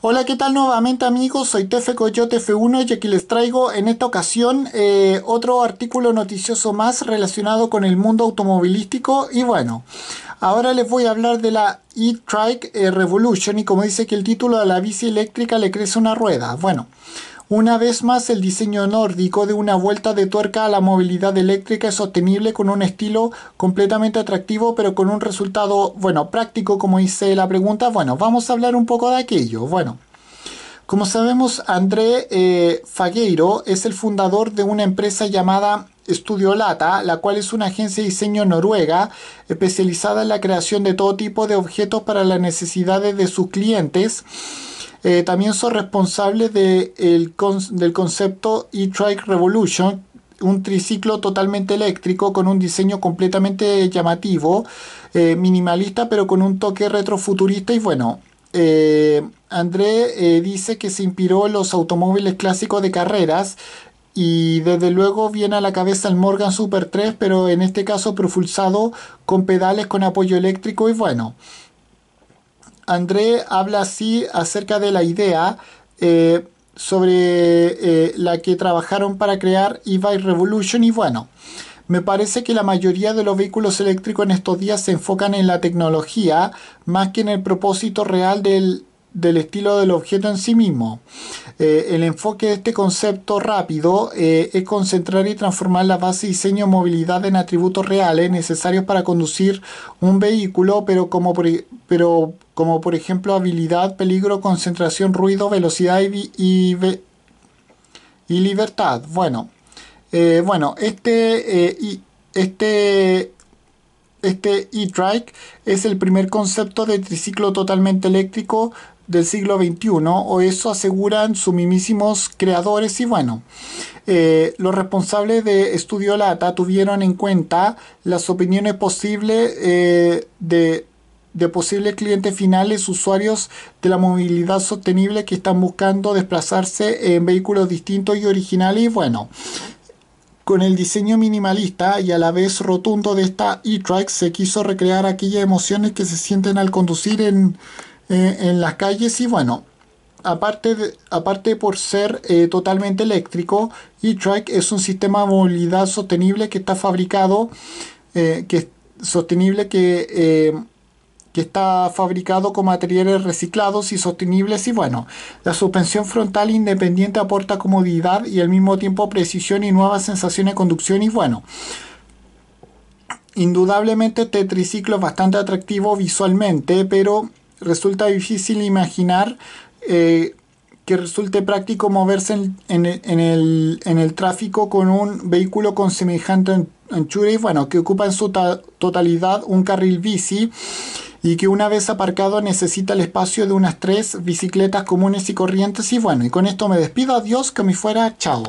Hola, ¿qué tal nuevamente amigos? Soy Tefe Coyote F1 y aquí les traigo en esta ocasión eh, otro artículo noticioso más relacionado con el mundo automovilístico y bueno, ahora les voy a hablar de la e-trike eh, Revolution y como dice que el título de la bici eléctrica le crece una rueda. Bueno. Una vez más, el diseño nórdico de una vuelta de tuerca a la movilidad eléctrica es sostenible con un estilo completamente atractivo, pero con un resultado, bueno, práctico, como hice la pregunta. Bueno, vamos a hablar un poco de aquello. Bueno, como sabemos, André eh, Fagueiro es el fundador de una empresa llamada Estudio Lata, la cual es una agencia de diseño noruega especializada en la creación de todo tipo de objetos para las necesidades de sus clientes. Eh, también son responsables del concepto e-trike Revolution, un triciclo totalmente eléctrico con un diseño completamente llamativo, eh, minimalista pero con un toque retrofuturista y bueno. Eh, André dice que se inspiró en los automóviles clásicos de carreras y desde luego viene a la cabeza el Morgan Super 3, pero en este caso propulsado con pedales con apoyo eléctrico y bueno. André habla así acerca de la idea eh, sobre eh, la que trabajaron para crear e Revolution y bueno. Me parece que la mayoría de los vehículos eléctricos en estos días se enfocan en la tecnología más que en el propósito real del del estilo del objeto en sí mismo. Eh, el enfoque de este concepto rápido eh, es concentrar y transformar la base diseño movilidad en atributos reales necesarios para conducir un vehículo, pero como por, e, pero como por ejemplo habilidad, peligro, concentración, ruido, velocidad y, y, libertad. Bueno, eh, bueno este, y, este este e-trike es el primer concepto de triciclo totalmente eléctrico del siglo XXI, o eso aseguran sus mismísimos creadores y bueno, eh, los responsables de Estudio Lata tuvieron en cuenta las opiniones posibles eh, de, posibles clientes finales, usuarios de la movilidad sostenible que están buscando desplazarse en vehículos distintos y originales y bueno, con el diseño minimalista y a la vez rotundo de esta e-trike se quiso recrear aquellas emociones que se sienten al conducir en eh, en las calles y bueno, aparte, aparte por ser eh, totalmente eléctrico, E-Track es un sistema de movilidad sostenible que está fabricado, eh, que sostenible que eh, que está fabricado con materiales reciclados y sostenibles y bueno, la suspensión frontal independiente aporta comodidad y al mismo tiempo precisión y nuevas sensaciones de conducción y bueno. Indudablemente este triciclo es bastante atractivo visualmente, pero resulta difícil imaginar eh, que resulte práctico moverse e, en, el, en, el, tráfico con un vehículo con semejante anchura y bueno, que ocupa en su totalidad un carril bici y que una vez aparcado necesita el espacio de unas tres bicicletas comunes y corrientes y bueno, y con esto me despido, adiós, que me fuera, chao.